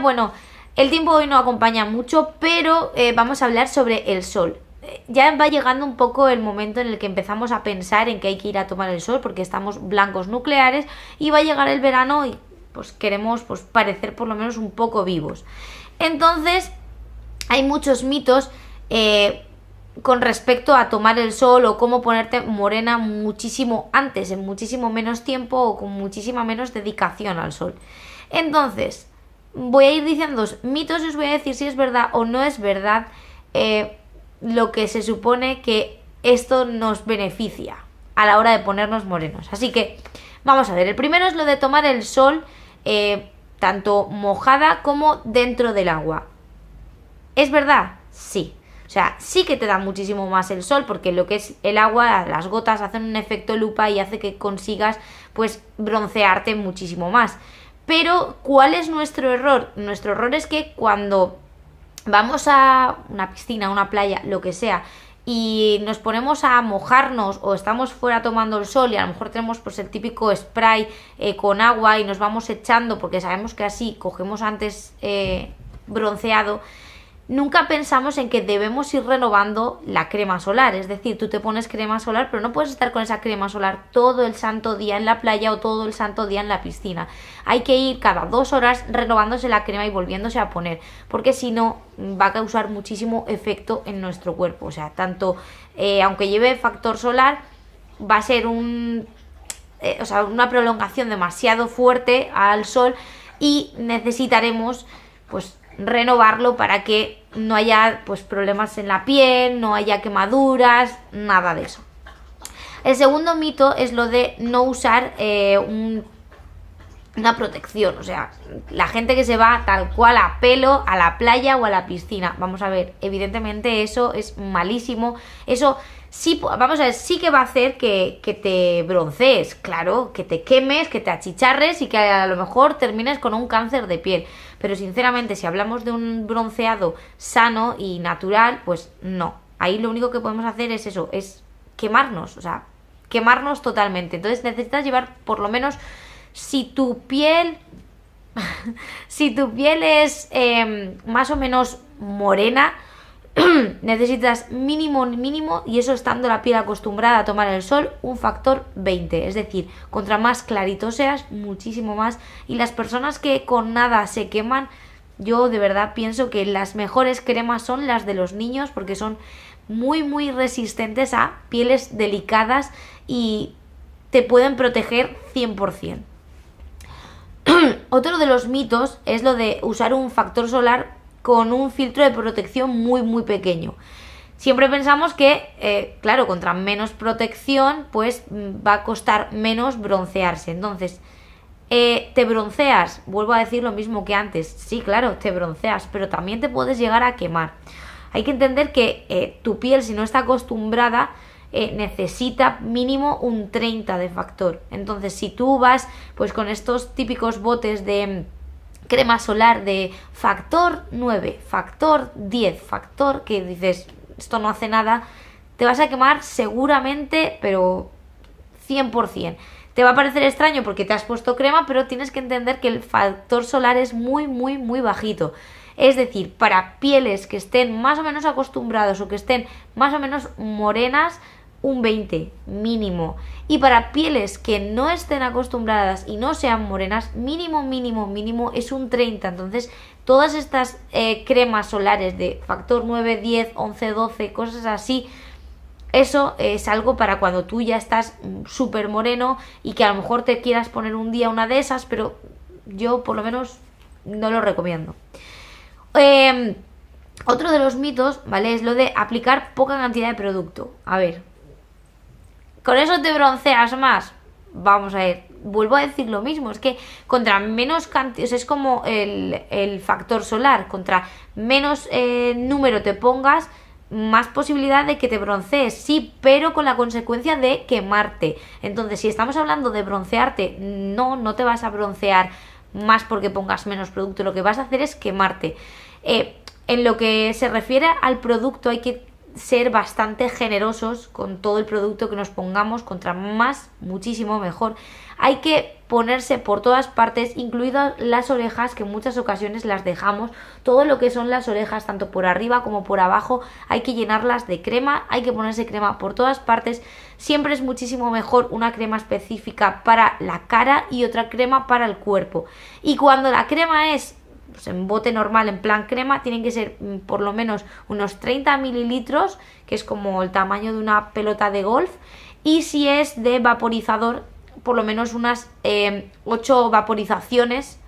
bueno, el tiempo hoy no acompaña mucho, pero eh, vamos a hablar sobre el sol. Eh, ya va llegando un poco el momento en el que empezamos a pensar en que hay que ir a tomar el sol porque estamos blancos nucleares y va a llegar el verano y pues queremos pues, parecer por lo menos un poco vivos. Entonces, hay muchos mitos eh, con respecto a tomar el sol o cómo ponerte morena muchísimo antes, en muchísimo menos tiempo o con muchísima menos dedicación al sol. Entonces, voy a ir diciendo mitos y os voy a decir si es verdad o no es verdad eh, lo que se supone que esto nos beneficia a la hora de ponernos morenos. Así que vamos a ver, el primero es lo de tomar el sol eh, tanto mojada como dentro del agua. ¿Es verdad? Sí. O sea, sí que te da muchísimo más el sol porque lo que es el agua, las gotas hacen un efecto lupa y hace que consigas pues broncearte muchísimo más. Pero, ¿cuál es nuestro error? Nuestro error es que cuando vamos a una piscina, una playa, lo que sea, y nos ponemos a mojarnos o estamos fuera tomando el sol y a lo mejor tenemos pues el típico spray eh, con agua y nos vamos echando porque sabemos que así cogemos antes eh, bronceado, nunca pensamos en que debemos ir renovando la crema solar. Es decir, tú te pones crema solar, pero no puedes estar con esa crema solar todo el santo día en la playa o todo el santo día en la piscina. Hay que ir cada dos horas renovándose la crema y volviéndose a poner, porque si no va a causar muchísimo efecto en nuestro cuerpo. O sea, tanto eh, aunque lleve factor solar, va a ser un, eh, o sea, una prolongación demasiado fuerte al sol y necesitaremos pues renovarlo para que no haya pues problemas en la piel, no haya quemaduras, nada de eso. El segundo mito es lo de no usar eh, una protección, o sea, la gente que se va tal cual a pelo a la playa o a la piscina. Vamos a ver, evidentemente eso es malísimo, eso sí, vamos a ver, sí que va a hacer que, que, te broncees, claro, que te quemes, que te achicharres y que a lo mejor termines con un cáncer de piel. Pero sinceramente, si hablamos de un bronceado sano y natural, pues no. Ahí lo único que podemos hacer es eso, es quemarnos, o sea, quemarnos totalmente. Entonces necesitas llevar por lo menos, si tu piel, si tu piel es em, más o menos morena, necesitas mínimo, mínimo, y eso estando la piel acostumbrada a tomar el sol, un factor 20. Es decir, contra más clarito seas, muchísimo más. Y las personas que con nada se queman, yo de verdad pienso que las mejores cremas son las de los niños porque son muy, muy resistentes a pieles delicadas y te pueden proteger 100%. Otro de los mitos es lo de usar un factor solar con un filtro de protección muy muy pequeño. Siempre pensamos que, eh, claro, contra menos protección, pues mm, va a costar menos broncearse. Entonces, eh, te bronceas, vuelvo a decir lo mismo que antes, sí, claro, te bronceas, pero también te puedes llegar a quemar. Hay que entender que eh, tu piel, si no está acostumbrada, necesita mínimo un 30 de factor. Entonces, si tú vas pues con estos típicos botes de mm, crema solar de factor 9, factor 10, factor que dices, esto no hace nada, te vas a quemar seguramente, pero 100%. Te va a parecer extraño porque te has puesto crema, pero tienes que entender que el factor solar es muy, muy, muy bajito. Es decir, para pieles que estén más o menos acostumbrados o que estén más o menos morenas, un 20 mínimo. Y para pieles que no estén acostumbradas y no sean morenas, mínimo, mínimo, mínimo es un 30. Entonces, todas estas eh, cremas solares de factor 9, 10, 11, 12, cosas así, eso es algo para cuando tú ya estás mm, súper moreno y que a lo mejor te quieras poner un día una de esas, pero yo por lo menos no lo recomiendo. Em, otro de los mitos, ¿vale? Es lo de aplicar poca cantidad de producto. A ver, con eso te bronceas más. Vamos a ver, vuelvo a decir lo mismo, es que contra menos cantidad, es como el, factor solar, contra menos eh, número te pongas, más posibilidad de que te broncees, sí, pero con la consecuencia de quemarte. Entonces, si estamos hablando de broncearte, no, no te vas a broncear más porque pongas menos producto, lo que vas a hacer es quemarte. Eh, en lo que se refiere al producto hay que ser bastante generosos con todo el producto que nos pongamos, contra más, muchísimo mejor. Hay que ponerse por todas partes, incluidas las orejas, que en muchas ocasiones las dejamos. Todo lo que son las orejas, tanto por arriba como por abajo, hay que llenarlas de crema, hay que ponerse crema por todas partes. Siempre es muchísimo mejor una crema específica para la cara y otra crema para el cuerpo. Y cuando la crema es pues, en bote normal, en plan crema, tienen que ser mm, por lo menos unos 30 mililitros, que es como el tamaño de una pelota de golf. Y si es de vaporizador, por lo menos unas 8 em, vaporizaciones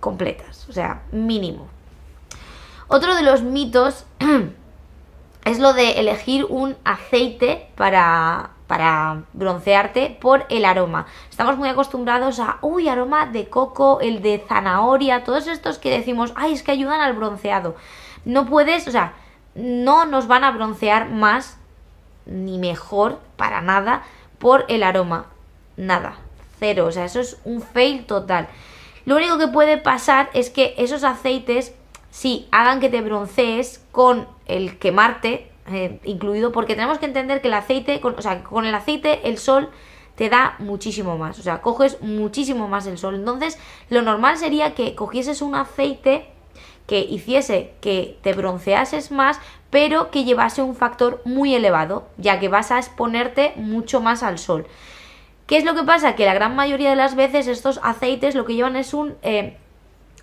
completas, o sea, mínimo. Otro de los mitos es lo de elegir un aceite para, para broncearte por el aroma. Estamos muy acostumbrados a, uy, aroma de coco, el de zanahoria, todos estos que decimos, ay, es que ayudan al bronceado. No puedes, o sea, no nos van a broncear más ni mejor para nada por el aroma. Nada, cero, o sea, eso es un fail total. Lo único que puede pasar es que esos aceites, Si hagan que te broncees con el quemarte, eh, incluido, porque tenemos que entender que el aceite, con, o sea, con el aceite el sol te da muchísimo más, o sea, coges muchísimo más el sol. Entonces, lo normal sería que cogieses un aceite que hiciese que te bronceases más, pero que llevase un factor muy elevado, ya que vas a exponerte mucho más al sol. ¿Qué es lo que pasa? Que la gran mayoría de las veces estos aceites lo que llevan es un eh,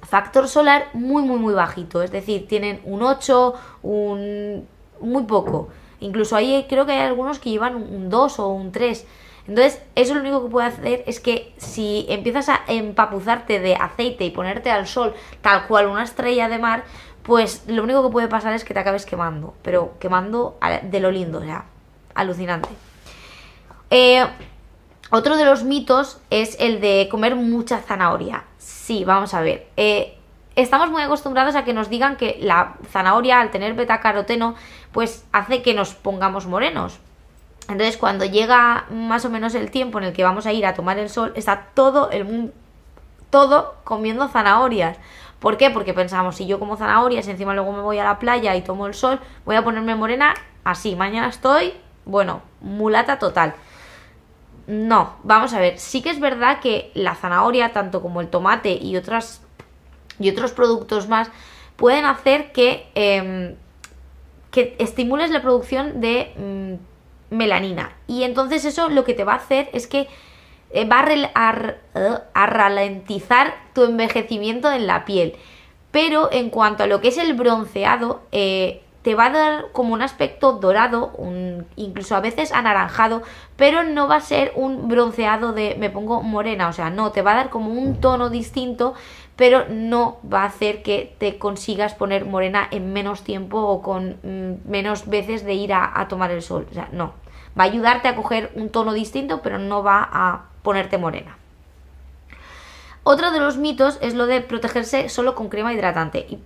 factor solar muy, muy, muy bajito. Es decir, tienen un 8, un muy poco. Incluso ahí eh, creo que hay algunos que llevan un 2 o un 3. Entonces, eso lo único que puede hacer es que si empiezas a empapuzarte de aceite y ponerte al sol tal cual una estrella de mar, pues lo único que puede pasar es que te acabes quemando, pero quemando de lo lindo, o sea, alucinante. Eh, otro de los mitos es el de comer mucha zanahoria. Sí, vamos a ver. Eh, estamos muy acostumbrados a que nos digan que la zanahoria al tener beta caroteno pues hace que nos pongamos morenos. Entonces cuando llega más o menos el tiempo en el que vamos a ir a tomar el sol, está todo el mundo todo comiendo zanahorias. ¿Por qué? Porque pensamos, si yo como zanahorias, encima luego me voy a la playa y tomo el sol, voy a ponerme morena así. Mañana estoy, bueno, mulata total. No, vamos a ver, sí que es verdad que la zanahoria, tanto como el tomate y otras y otros productos más pueden hacer que, em, que estimules la producción de mm, melanina. Y entonces eso lo que te va a hacer es que eh, va eh, a, ralentizar tu envejecimiento en la piel. Pero en cuanto a lo que es el bronceado, eh, te va a dar como un aspecto dorado, incluso a veces anaranjado, pero no va a ser un bronceado de me pongo morena, o sea, no, te va a dar como un tono distinto, pero no va a hacer que te consigas poner morena en menos tiempo o con mm, menos veces de ir a, tomar el sol, o sea, no. Va a ayudarte a coger un tono distinto, pero no va a ponerte morena. Otro de los mitos es lo de protegerse solo con crema hidratante.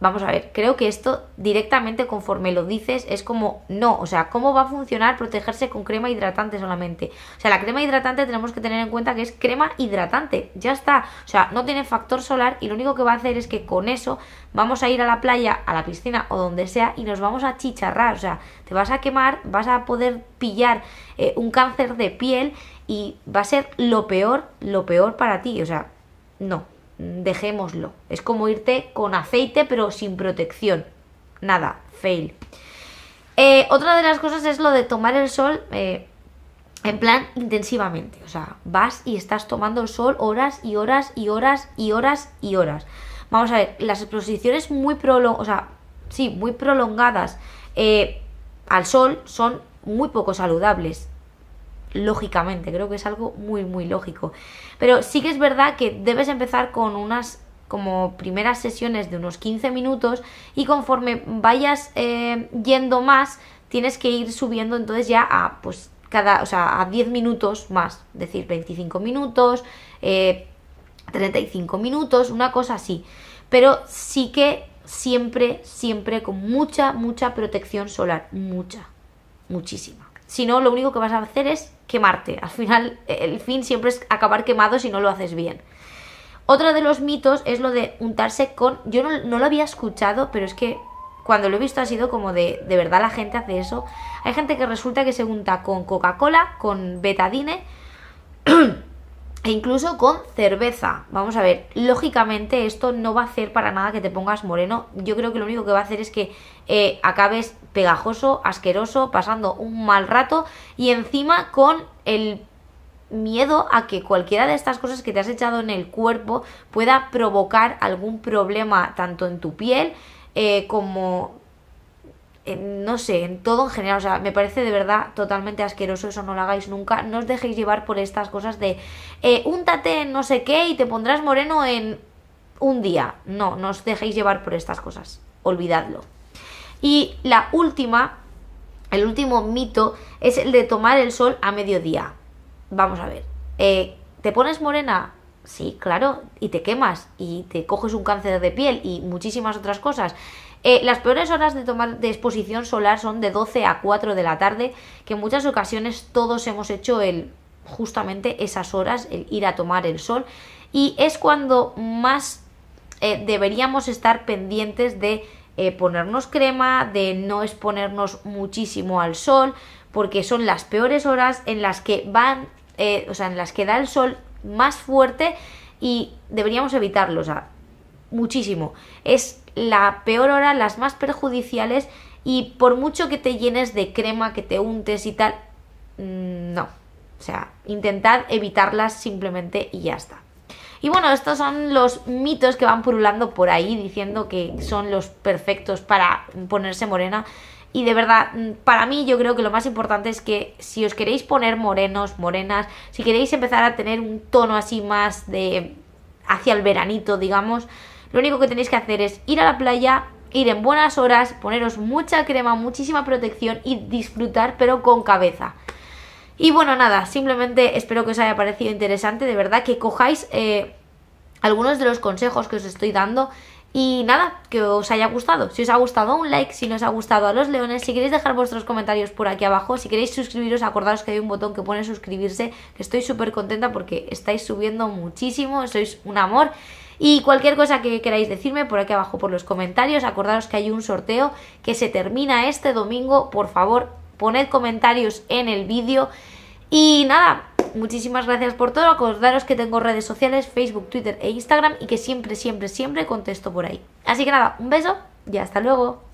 Vamos a ver, creo que esto directamente conforme lo dices es como no, o sea, ¿cómo va a funcionar protegerse con crema hidratante solamente? O sea, la crema hidratante tenemos que tener en cuenta que es crema hidratante, ya está, o sea, no tiene factor solar y lo único que va a hacer es que con eso vamos a ir a la playa, a la piscina o donde sea y nos vamos a chicharrar, o sea, te vas a quemar, vas a poder pillar eh, un cáncer de piel y va a ser lo peor, lo peor para ti, o sea, no, dejémoslo. Es como irte con aceite pero sin protección. Nada, fail. Eh, otra de las cosas es lo de tomar el sol eh, en plan intensivamente. O sea, vas y estás tomando el sol horas y horas y horas y horas y horas. Vamos a ver, las exposiciones muy prolongadas, sí, muy prolongadas eh, al sol son muy poco saludables lógicamente, creo que es algo muy, muy lógico. Pero sí que es verdad que debes empezar con unas como primeras sesiones de unos 15 minutos y conforme vayas eh, yendo más, tienes que ir subiendo entonces ya a pues cada, o sea, a 10 minutos más, es decir, 25 minutos, 35 eh, minutos, una cosa así. Pero sí que siempre, siempre con mucha, mucha protección solar, mucha, muchísima. Si no, lo único que vas a hacer es quemarte. Al final, el fin siempre es acabar quemado si no lo haces bien. Otro de los mitos es lo de untarse con... Yo no, lo había escuchado, pero es que cuando lo he visto ha sido como de, de verdad la gente hace eso. Hay gente que resulta que se unta con Coca-Cola, con betadine e incluso con cerveza. Vamos a ver, lógicamente esto no va a hacer para nada que te pongas moreno. Yo creo que lo único que va a hacer es que eh, acabes pegajoso, asqueroso, pasando un mal rato y encima con el miedo a que cualquiera de estas cosas que te has echado en el cuerpo pueda provocar algún problema tanto en tu piel eh, como no sé, en todo en general. O sea, me parece de verdad totalmente asqueroso. Eso no lo hagáis nunca. No os dejéis llevar por estas cosas de eh, úntate en no sé qué y te pondrás moreno en un día. No, no os dejéis llevar por estas cosas. Olvidadlo. Y la última, el último mito es el de tomar el sol a mediodía. Vamos a ver. Eh, ¿Te pones morena? Sí, claro. Y te quemas. Y te coges un cáncer de piel y muchísimas otras cosas. Eh, las peores horas de, tomar, de exposición solar son de 12 a 4 de la tarde, que en muchas ocasiones todos hemos hecho el justamente esas horas, el ir a tomar el sol, y es cuando más eh, deberíamos estar pendientes de eh, ponernos crema, de no exponernos muchísimo al sol, porque son las peores horas en las que van, o sea, en las que da el sol más fuerte y deberíamos evitarlo. O muchísimo. Es la peor hora, las más perjudiciales y por mucho que te llenes de crema, que te untes y tal, mm, no. O sea, intentad evitarlas simplemente y ya está. Y bueno, estos son los mitos que van purulando por ahí diciendo que son los perfectos para ponerse morena. Y de verdad, mm, para mí yo creo que lo más importante es que si os queréis poner morenos, morenas, si queréis empezar a tener un tono así más de hacia el veranito, digamos, lo único que tenéis que hacer es ir a la playa, ir en buenas horas, poneros mucha crema, muchísima protección y disfrutar pero con cabeza. Y bueno, nada, simplemente espero que os haya parecido interesante, de verdad, que cojáis eh, algunos de los consejos que os estoy dando y nada, que os haya gustado. Si os ha gustado, un like. Si no os ha gustado, a los leones. Si queréis dejar vuestros comentarios por aquí abajo. Si queréis suscribiros, acordaros que hay un botón que pone suscribirse. Que estoy súper contenta porque estáis subiendo muchísimo. Sois un amor. Y cualquier cosa que queráis decirme por aquí abajo por los comentarios, acordaros que hay un sorteo que se termina este domingo, por favor, poned comentarios en el vídeo. Y nada, muchísimas gracias por todo. Acordaros que tengo redes sociales, Facebook, Twitter e Instagram y que siempre, siempre, siempre contesto por ahí. Así que nada, un beso y hasta luego.